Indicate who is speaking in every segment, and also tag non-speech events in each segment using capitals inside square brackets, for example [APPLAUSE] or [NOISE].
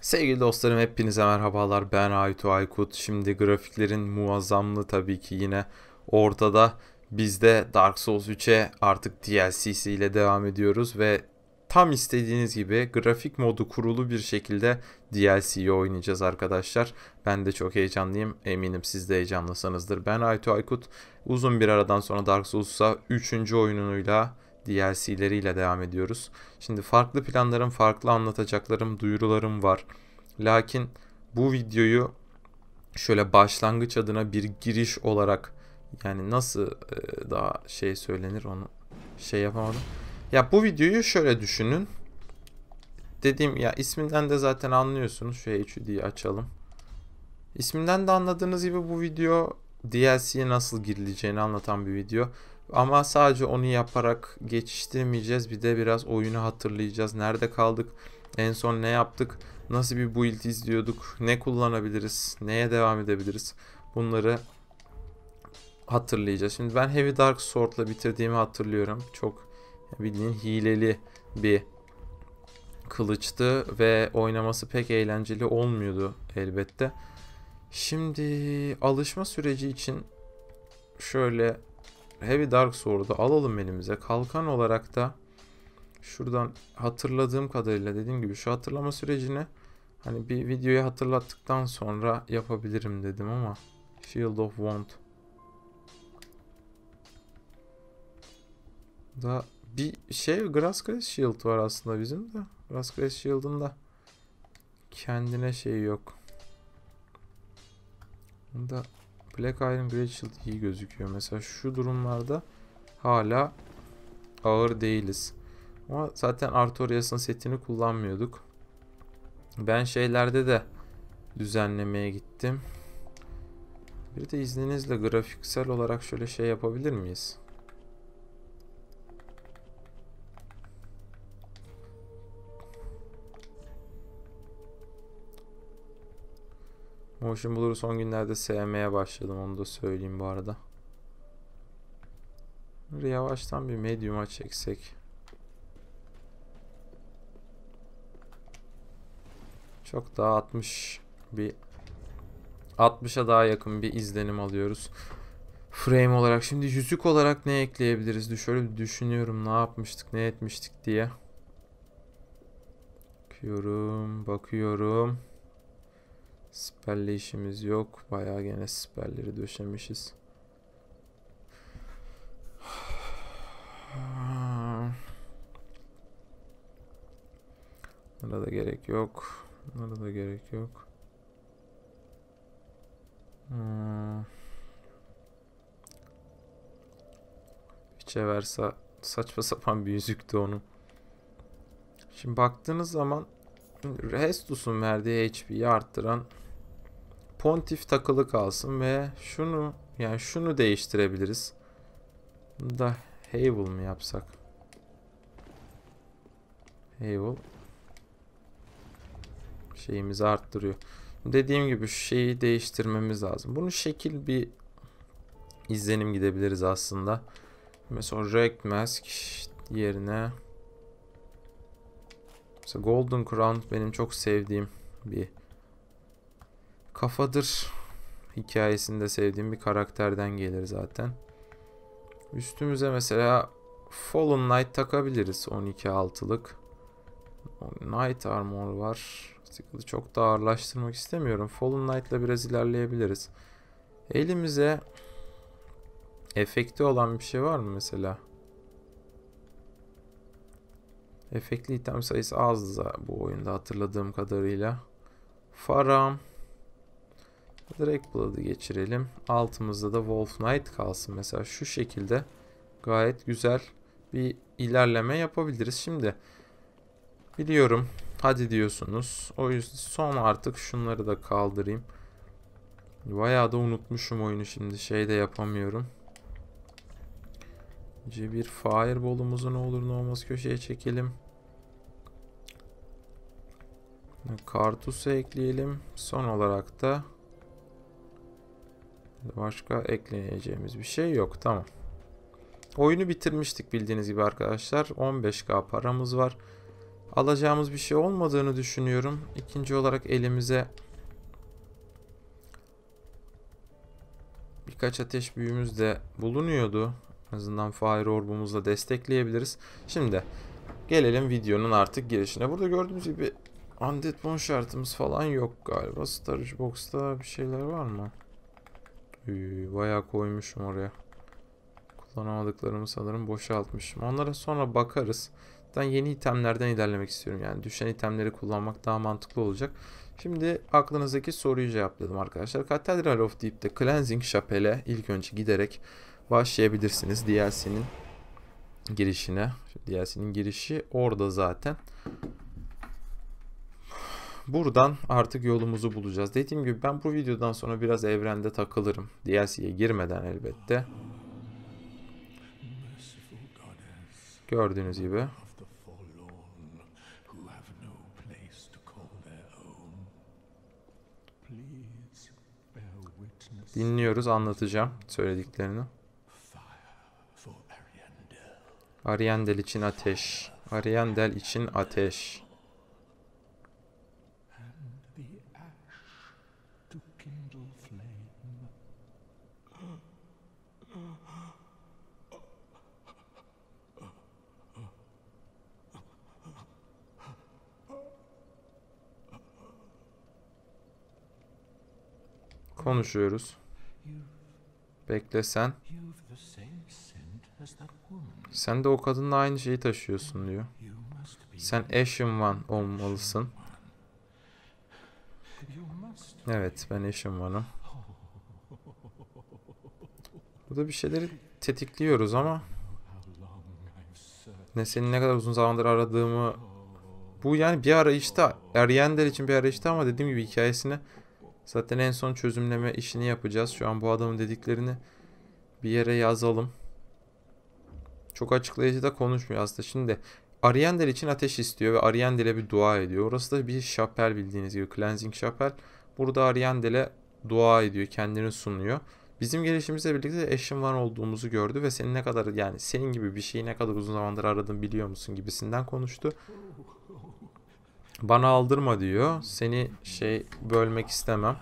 Speaker 1: Sevgili dostlarım hepinize merhabalar ben Aytu Aykut. Şimdi grafiklerin muazzamlığı tabii ki yine ortada. Biz de Dark Souls 3'e artık DLC'si ile devam ediyoruz ve tam istediğiniz gibi grafik modu kurulu bir şekilde DLC'yi oynayacağız arkadaşlar. Ben de çok heyecanlıyım. Eminim siz de heyecanlısınızdır. Ben Aytu Aykut. Uzun bir aradan sonra Dark Souls'a 3. oyununuyla. DLC'leriyle devam ediyoruz. Şimdi farklı planlarım, farklı anlatacaklarım, duyurularım var. Lakin bu videoyu şöyle başlangıç adına bir giriş olarak yani nasıl e, daha şey söylenir onu şey yapamadım. Ya bu videoyu şöyle düşünün. Dediğim ya isminden de zaten anlıyorsunuz. Şu HUD'yi açalım. İsminden de anladığınız gibi bu video DLC'ye nasıl girileceğini anlatan bir video. Ama sadece onu yaparak geçiştirmeyeceğiz. Bir de biraz oyunu hatırlayacağız. Nerede kaldık? En son ne yaptık? Nasıl bir build izliyorduk? Ne kullanabiliriz? Neye devam edebiliriz? Bunları hatırlayacağız. Şimdi ben Heavy Dark Sword'la bitirdiğimi hatırlıyorum. Çok bildiğin hileli bir kılıçtı ve oynaması pek eğlenceli olmuyordu elbette. Şimdi alışma süreci için şöyle Heavy Dark Sword'u alalım elimize. Kalkan olarak da şuradan hatırladığım kadarıyla dediğim gibi şu hatırlama sürecini hani bir videoyu hatırlattıktan sonra yapabilirim dedim ama Shield of Wound da bir şey Grass Shield var aslında bizim de. Grass Shield'ın da kendine şey yok. Bunu da Black Iron Great Shield iyi gözüküyor. Mesela şu durumlarda hala ağır değiliz. Ama zaten Artorias'ın setini kullanmıyorduk. Ben şeylerde de düzenlemeye gittim. Bir de izninizle grafiksel olarak şöyle şey yapabilir miyiz? Motion Blur'u son günlerde sevmeye başladım onu da söyleyeyim bu arada. Yavaştan bir medium'a çeksek. Çok daha 60 bir 60'a daha yakın bir izlenim alıyoruz. Frame olarak şimdi yüzük olarak ne ekleyebiliriz? Şöyle bir düşünüyorum ne yapmıştık ne etmiştik diye. Bakıyorum bakıyorum. Siperle işimiz yok. Bayağı gene siperleri döşemişiz. [SIGHS] Bunlara da gerek yok. Bunlara da gerek yok. Hmm. Piçe saçma sapan bir yüzük de onu. Şimdi baktığınız zaman Restus'un verdiği HP'yi arttıran pontif takılı kalsın ve şunu yani şunu değiştirebiliriz. Bunu da Havel mi yapsak? Havel şeyimizi arttırıyor. Dediğim gibi şu şeyi değiştirmemiz lazım. Bunu şekil bir izlenim gidebiliriz aslında. Mesela Rect Mask yerine Mesela Golden Crown benim çok sevdiğim bir kafadır hikayesinde sevdiğim bir karakterden gelir zaten. Üstümüze mesela Fallen Knight takabiliriz 12-6'lık. Knight Armor var. Sickle'ı çok da ağırlaştırmak istemiyorum. Fallen Knight'la biraz ilerleyebiliriz. Elimize efekti olan bir şey var mı mesela? Efektli item sayısı azdı bu oyunda hatırladığım kadarıyla. Faram. Direkt Blood'ı geçirelim. Altımızda da Wolf Knight kalsın. Mesela şu şekilde gayet güzel bir ilerleme yapabiliriz. Şimdi biliyorum hadi diyorsunuz. O yüzden son artık şunları da kaldırayım. Bayağı da unutmuşum oyunu şimdi şey de yapamıyorum. Bir fireball'umuzu ne olur ne olmaz köşeye çekelim. Kartusu ekleyelim. Son olarak da Başka ekleyeceğimiz bir şey yok. Tamam. Oyunu bitirmiştik bildiğiniz gibi arkadaşlar. 15k paramız var. Alacağımız bir şey olmadığını düşünüyorum. İkinci olarak elimize birkaç ateş büyüğümüz de bulunuyordu. En azından fire orbumuzla destekleyebiliriz. Şimdi gelelim videonun artık girişine. Burada gördüğünüz gibi undead bone şartımız falan yok galiba. Storage box'ta bir şeyler var mı? Baya koymuşum oraya. Kullanamadıklarımı sanırım boşaltmışım. Onlara sonra bakarız. Ben yeni itemlerden ilerlemek istiyorum. Yani düşen itemleri kullanmak daha mantıklı olacak. Şimdi aklınızdaki soruyu cevapladım arkadaşlar. Cathedral of Deep'te Cleansing Chapel'e ilk önce giderek başlayabilirsiniz. DLC'nin girişine. DLC'nin girişi orada zaten buradan artık yolumuzu bulacağız. Dediğim gibi ben bu videodan sonra biraz evrende takılırım. DLC'ye girmeden elbette. Gördüğünüz gibi. Dinliyoruz, anlatacağım söylediklerini. Ariandel için ateş. Ariandel için ateş. Konuşuyoruz. Beklesen. Sen de o kadınla aynı şeyi taşıyorsun diyor. Sen Ashen One olmalısın. Evet ben Ashen One'ım. Burada bir şeyleri tetikliyoruz ama ne senin ne kadar uzun zamandır aradığımı bu yani bir arayışta Ariander için bir arayışta ama dediğim gibi hikayesini Zaten en son çözümleme işini yapacağız. Şu an bu adamın dediklerini bir yere yazalım. Çok açıklayıcı da konuşmuyor aslında. Şimdi Ariandel için ateş istiyor ve Ariandel'e bir dua ediyor. Orası da bir şapel bildiğiniz gibi. Cleansing şapel. Burada Ariandel'e dua ediyor. Kendini sunuyor. Bizim gelişimizle birlikte eşin var olduğumuzu gördü ve senin ne kadar yani senin gibi bir şeyi ne kadar uzun zamandır aradın biliyor musun gibisinden konuştu. Bana aldırma diyor. Seni şey bölmek istemem.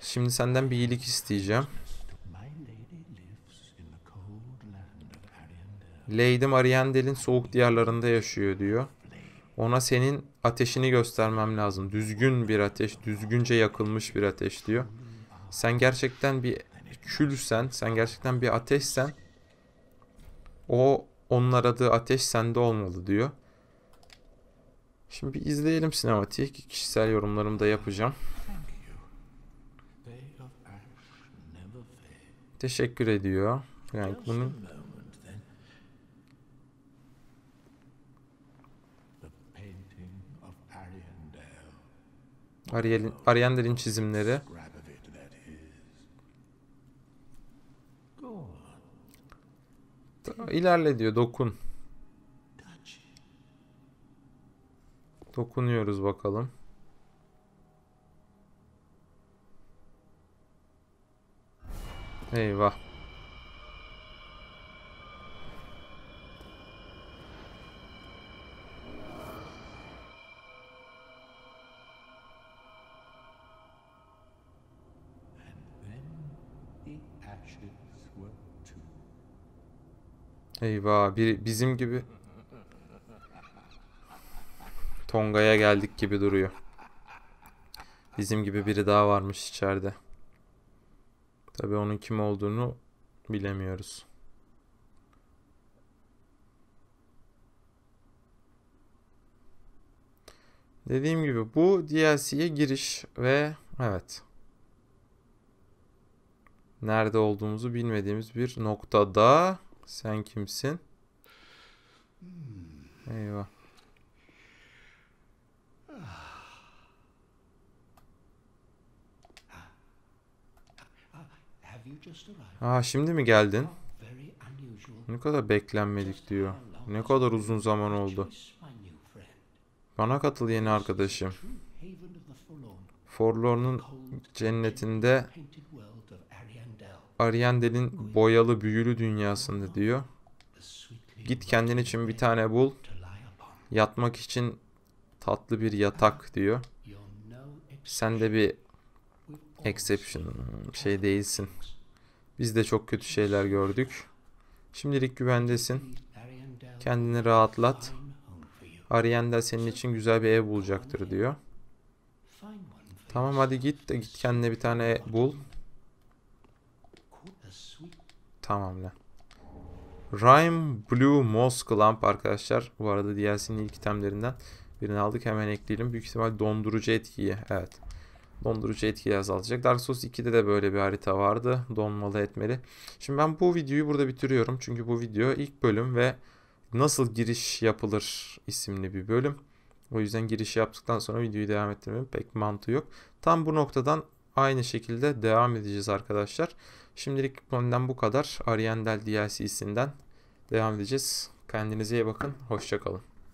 Speaker 1: Şimdi senden bir iyilik isteyeceğim. Lady'm Ariendel'in soğuk diyarlarında yaşıyor diyor. Ona senin ateşini göstermem lazım. Düzgün bir ateş, düzgünce yakılmış bir ateş diyor. Sen gerçekten bir külsen, sen gerçekten bir ateşsen o onlara da ateş sende olmalı diyor. Şimdi bir izleyelim sinematik. Kişisel yorumlarımı da yapacağım. Teşekkür ediyor. Frank bunun Ariel'in Ariander'in çizimleri. İlerle diyor dokun. Dokunuyoruz bakalım. Eyvah. Eyvah, bir, bizim gibi Tonga'ya geldik gibi duruyor. Bizim gibi biri daha varmış içeride. Tabii onun kim olduğunu bilemiyoruz. Dediğim gibi bu DLC'ye giriş ve evet. Nerede olduğumuzu bilmediğimiz bir noktada sen kimsin? Eyvah. Aa şimdi mi geldin? Ne kadar beklenmedik diyor. Ne kadar uzun zaman oldu. Bana katıl yeni arkadaşım. Forlorn'un cennetinde Ariandel'in boyalı büyülü dünyasında diyor. Git kendin için bir tane bul. Yatmak için tatlı bir yatak diyor. Sen de bir Exception. Şey değilsin. Biz de çok kötü şeyler gördük. Şimdilik güvendesin. Kendini rahatlat. Arienda senin için güzel bir ev bulacaktır diyor. Tamam hadi git de git kendine bir tane bul. Tamam lan. Rhyme Blue Moss Clamp arkadaşlar. Bu arada DLC'nin ilk itemlerinden birini aldık. Hemen ekleyelim. Büyük ihtimal dondurucu etkiyi. Evet dondurucu etkiyi azaltacak. Dark Souls 2'de de böyle bir harita vardı. Donmalı etmeli. Şimdi ben bu videoyu burada bitiriyorum. Çünkü bu video ilk bölüm ve nasıl giriş yapılır isimli bir bölüm. O yüzden giriş yaptıktan sonra videoyu devam ettirmenin pek mantığı yok. Tam bu noktadan aynı şekilde devam edeceğiz arkadaşlar. Şimdilik benden bu kadar. Ariandel DLC'sinden devam edeceğiz. Kendinize iyi bakın. Hoşçakalın.